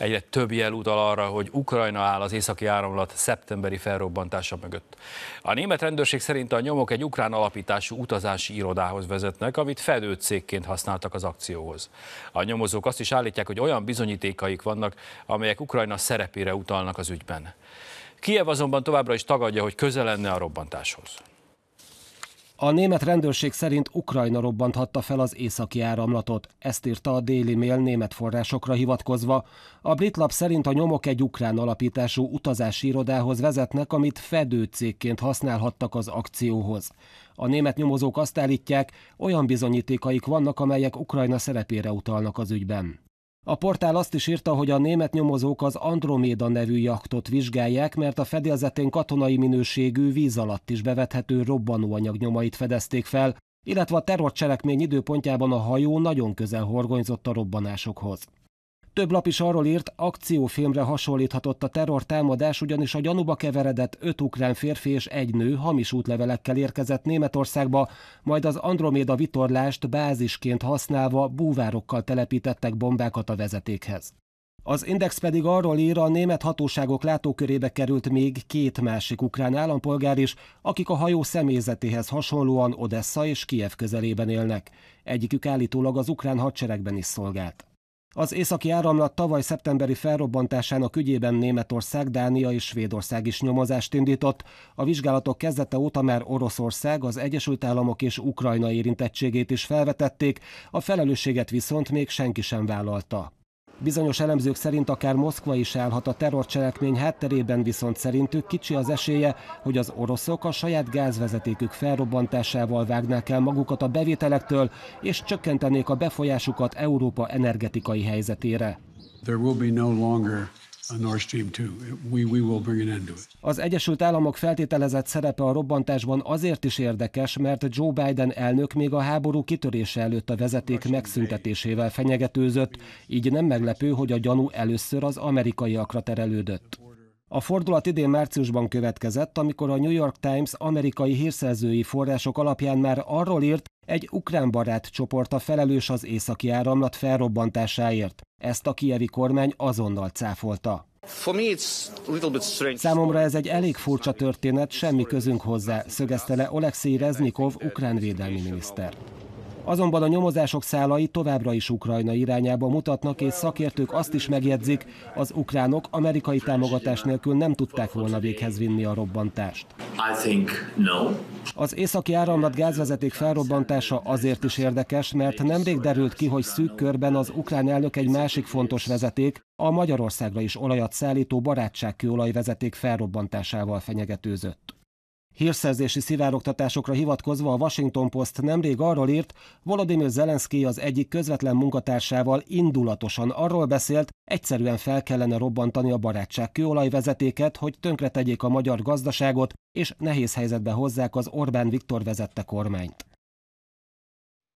egyre több jel utal arra, hogy Ukrajna áll az északi áramlat szeptemberi felrobbantása mögött. A német rendőrség szerint a nyomok egy ukrán alapítású utazási irodához vezetnek, amit fedőcégként használtak az akcióhoz. A nyomozók azt is állítják, hogy olyan bizonyítékaik vannak, amelyek Ukrajna szerepére utalnak az ügyben. Kiev azonban továbbra is tagadja, hogy közel lenne a robbantáshoz. A német rendőrség szerint Ukrajna robbanthatta fel az északi áramlatot. Ezt írta a Daily Mail német forrásokra hivatkozva. A brit lap szerint a nyomok egy ukrán alapítású utazási irodához vezetnek, amit cégként használhattak az akcióhoz. A német nyomozók azt állítják, olyan bizonyítékaik vannak, amelyek Ukrajna szerepére utalnak az ügyben. A portál azt is írta, hogy a német nyomozók az Androméda nevű jaktot vizsgálják, mert a fedélzetén katonai minőségű víz alatt is bevethető robbanóanyag nyomait fedezték fel, illetve a terrorcselekmény időpontjában a hajó nagyon közel horgonyzott a robbanásokhoz. Több lap is arról írt, akciófilmre hasonlíthatott a támadás, ugyanis a gyanúba keveredett öt ukrán férfi és egy nő hamis útlevelekkel érkezett Németországba, majd az Androméda vitorlást bázisként használva búvárokkal telepítettek bombákat a vezetékhez. Az Index pedig arról ír, a német hatóságok látókörébe került még két másik ukrán állampolgár is, akik a hajó személyzetéhez hasonlóan Odessa és Kiev közelében élnek. Egyikük állítólag az ukrán hadseregben is szolgált. Az északi áramlat tavaly szeptemberi felrobbantásának ügyében Németország, Dánia és Svédország is nyomozást indított. A vizsgálatok kezdete óta már Oroszország, az Egyesült Államok és Ukrajna érintettségét is felvetették, a felelősséget viszont még senki sem vállalta. Bizonyos elemzők szerint akár Moszkva is állhat a terrorcselekmény hátterében, viszont szerintük kicsi az esélye, hogy az oroszok a saját gázvezetékük felrobbantásával vágnák el magukat a bevételektől, és csökkentenék a befolyásukat Európa energetikai helyzetére. There will be no longer az Egyesült Államok feltételezett szerepe a robbantásban azért is érdekes, mert Joe Biden elnök még a háború kitörése előtt a vezeték megszüntetésével fenyegetőzött, így nem meglepő, hogy a gyanú először az amerikaiakra terelődött. A fordulat idén márciusban következett, amikor a New York Times amerikai hírszerzői források alapján már arról írt, egy ukrán barát csoporta felelős az északi áramlat felrobbantásáért. Ezt a kievi kormány azonnal cáfolta. Számomra ez egy elég furcsa történet, semmi közünk hozzá, szögezte le Olekszij Reznikov, ukrán védelmi miniszter. Azonban a nyomozások szálai továbbra is Ukrajna irányába mutatnak, és szakértők azt is megjegyzik, az ukránok amerikai támogatás nélkül nem tudták volna véghez vinni a robbantást. Az északi áramlat gázvezeték felrobbantása azért is érdekes, mert nemrég derült ki, hogy szűk körben az ukrán elnök egy másik fontos vezeték, a Magyarországra is olajat szállító barátságkőolaj vezeték felrobbantásával fenyegetőzött. Hírszerzési szivárogtatásokra hivatkozva a Washington Post nemrég arról írt, Volodymyr Zelenszky az egyik közvetlen munkatársával indulatosan arról beszélt, egyszerűen fel kellene robbantani a barátság kőolajvezetéket, hogy tönkretegyék a magyar gazdaságot, és nehéz helyzetbe hozzák az Orbán Viktor vezette kormányt.